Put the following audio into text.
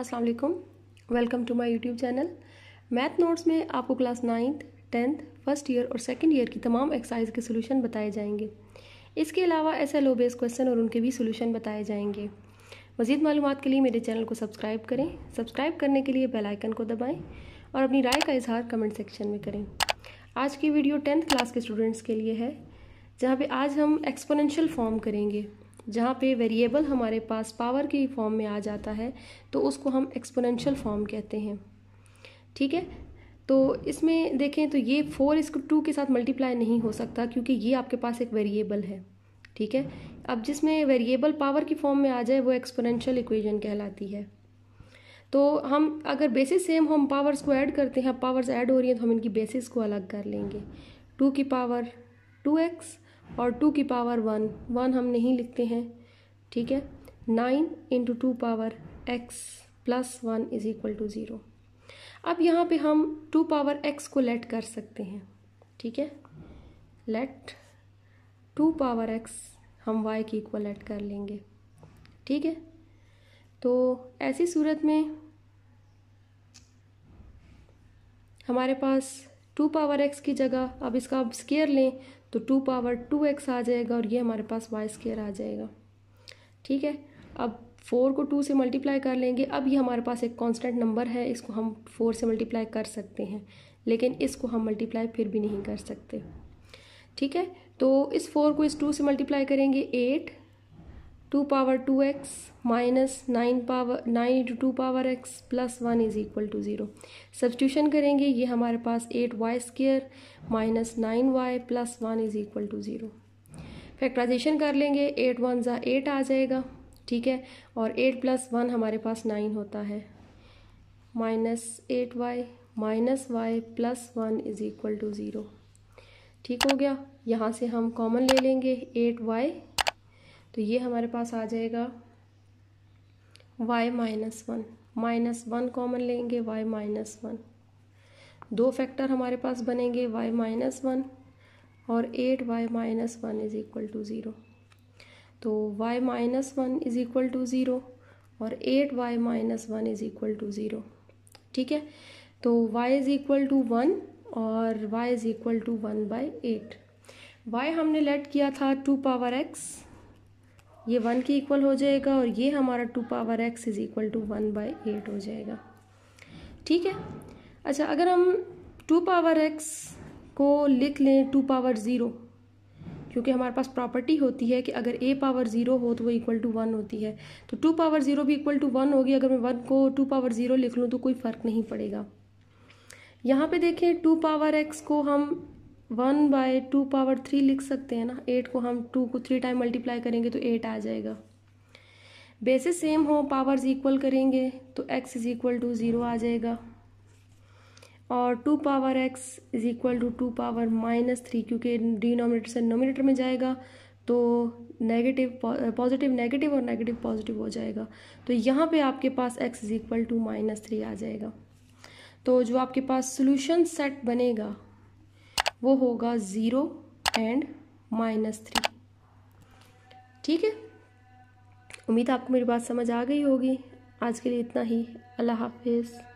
अस्सलाम वालेकुम welcome to my YouTube channel math notes में आपको class ninth tenth first year और सेकंड ईयर की तमाम एक्सरसाइज के सोल्यूशन बताए जाएंगे इसके अलावा S L O base question और उनके भी सोल्यूशन बताए जाएंगे मजीद मालूम के लिए मेरे चैनल को सब्सक्राइब करें सब्सक्राइब करने के लिए बेलाइकन को दबाएँ और अपनी राय का इजहार कमेंट सेक्शन में करें आज की वीडियो टेंथ क्लास के स्टूडेंट्स के लिए है जहाँ पे आज हम एक्सपोनेंशियल फॉर्म करेंगे जहाँ पे वेरिएबल हमारे पास पावर के फॉर्म में आ जाता है तो उसको हम एक्सपोनेंशियल फॉर्म कहते हैं ठीक है तो इसमें देखें तो ये फोर इसको टू के साथ मल्टीप्लाई नहीं हो सकता क्योंकि ये आपके पास एक वेरिएबल है ठीक है अब जिसमें वेरिएबल पावर की फॉर्म में आ जाए वो एक्सपोनेंशियल इक्वेशन कहलाती है तो हम अगर बेसिस सेम हम पावर्स को ऐड करते हैं पावर्स ऐड हो रही हैं तो हम इनकी बेसिस को अलग कर लेंगे टू की पावर टू एक्स और टू की पावर वन वन हम नहीं लिखते हैं ठीक है nine into two power X plus one is equal to zero अब यहाँ पे हम टू पावर एक्स को लेट कर सकते हैं ठीक है लेट टू पावर एक्स हम वाई की इक्वल लेट कर लेंगे ठीक है तो ऐसी सूरत में हमारे पास टू पावर एक्स की जगह अब इसका आप स्केयर लें तो टू पावर टू एक्स आ जाएगा और ये हमारे पास वाई स्केयर आ जाएगा ठीक है अब फोर को टू से मल्टीप्लाई कर लेंगे अब ये हमारे पास एक कांस्टेंट नंबर है इसको हम फोर से मल्टीप्लाई कर सकते हैं लेकिन इसको हम मल्टीप्लाई फिर भी नहीं कर सकते ठीक है तो इस फोर को इस टू से मल्टीप्लाई करेंगे eight two power two X minus nine power nine into two power X plus one is equal to zero substitution करेंगे ये हमारे पास eight Y square minus nine Y plus one is equal to zero factorisation कर लेंगे eight one ज़ा eight आ जाएगा ठीक है और एट प्लस वन हमारे पास नाइन होता है minus eight Y minus Y plus one is equal to zero ठीक हो गया यहाँ से हम कॉमन ले लेंगे एट वाई तो ये हमारे पास आ जाएगा Y minus one minus one common लेंगे वाई माइनस वन दो फैक्टर हमारे पास बनेंगे वाई माइनस वन और eight Y minus one is equal to zero तो Y minus one is equal to zero और eight Y minus one is equal to zero ठीक है तो Y is equal to one और Y is equal to one by eight Y हमने let किया था to power X ये one के इक्वल हो जाएगा और ये हमारा two power X is equal to one by eight हो जाएगा ठीक है अच्छा अगर हम टू पावर एक्स को लिख लें टू पावर ज़ीरो क्योंकि हमारे पास प्रॉपर्टी होती है कि अगर ए पावर ज़ीरो हो तो वो इक्वल टू वन होती है तो टू पावर ज़ीरो भी इक्वल टू वन होगी अगर मैं वन को टू पावर ज़ीरो लिख लूँ तो कोई फ़र्क नहीं पड़ेगा यहाँ पे देखें टू पावर एक्स को हम one by two power three लिख सकते हैं ना एट को हम टू को थ्री टाइम मल्टीप्लाई करेंगे तो एट आ जाएगा बेसिस सेम हो पावर्स इक्वल करेंगे तो X is equal to zero आ जाएगा और two power X is equal to two power minus three क्योंकि डिनोमिनेटर से नोमिनेटर में जाएगा तो नेगेटिव पॉजिटिव नेगेटिव और नेगेटिव पॉजिटिव हो जाएगा तो यहाँ पे आपके पास x is equal to minus three आ जाएगा तो जो आपके पास सोल्यूशन सेट बनेगा वो होगा ज़ीरो एंड माइनस थ्री ठीक है उम्मीद आपको मेरी बात समझ आ गई होगी आज के लिए इतना ही अल्लाह हाफिज़